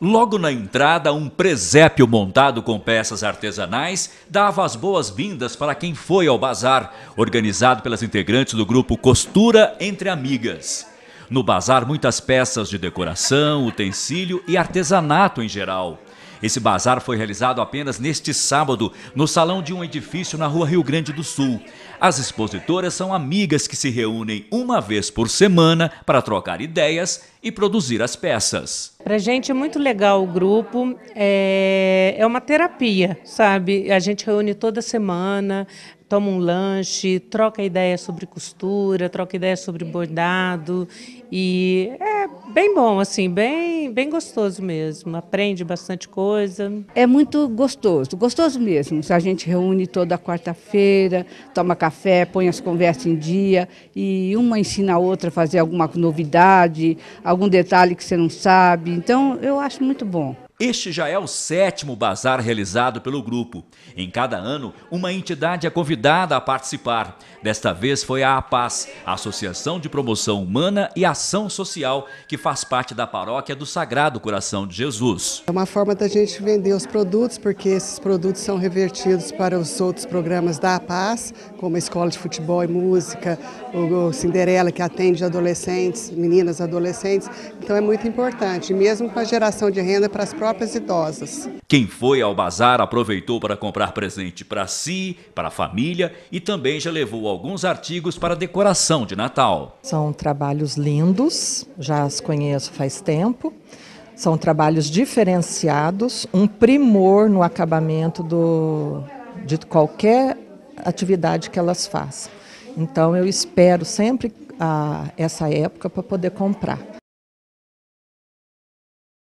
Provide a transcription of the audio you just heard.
Logo na entrada, um presépio montado com peças artesanais dava as boas-vindas para quem foi ao bazar, organizado pelas integrantes do grupo Costura Entre Amigas. No bazar, muitas peças de decoração, utensílio e artesanato em geral. Esse bazar foi realizado apenas neste sábado, no salão de um edifício na rua Rio Grande do Sul. As expositoras são amigas que se reúnem uma vez por semana para trocar ideias e produzir as peças. Para a gente é muito legal o grupo, é, é uma terapia, sabe? A gente reúne toda semana, toma um lanche, troca ideia sobre costura, troca ideia sobre bordado e é bem bom assim, bem bem gostoso mesmo. Aprende bastante coisa. É muito gostoso, gostoso mesmo. A gente reúne toda quarta-feira, toma café, põe as conversas em dia e uma ensina a outra a fazer alguma novidade, algum detalhe que você não sabe. Então eu acho muito bom. Este já é o sétimo bazar realizado pelo grupo. Em cada ano, uma entidade é convidada a participar. Desta vez foi a APAS, a Associação de Promoção Humana e Ação Social, que faz parte da paróquia do Sagrado Coração de Jesus. É uma forma da gente vender os produtos, porque esses produtos são revertidos para os outros programas da APAS, como a Escola de Futebol e Música, o Cinderela, que atende adolescentes, meninas adolescentes. Então é muito importante, mesmo para a geração de renda para as próprias próprias idosas. Quem foi ao bazar aproveitou para comprar presente para si, para a família e também já levou alguns artigos para decoração de Natal. São trabalhos lindos, já as conheço faz tempo. São trabalhos diferenciados, um primor no acabamento do, de qualquer atividade que elas façam. Então eu espero sempre a, ah, essa época para poder comprar.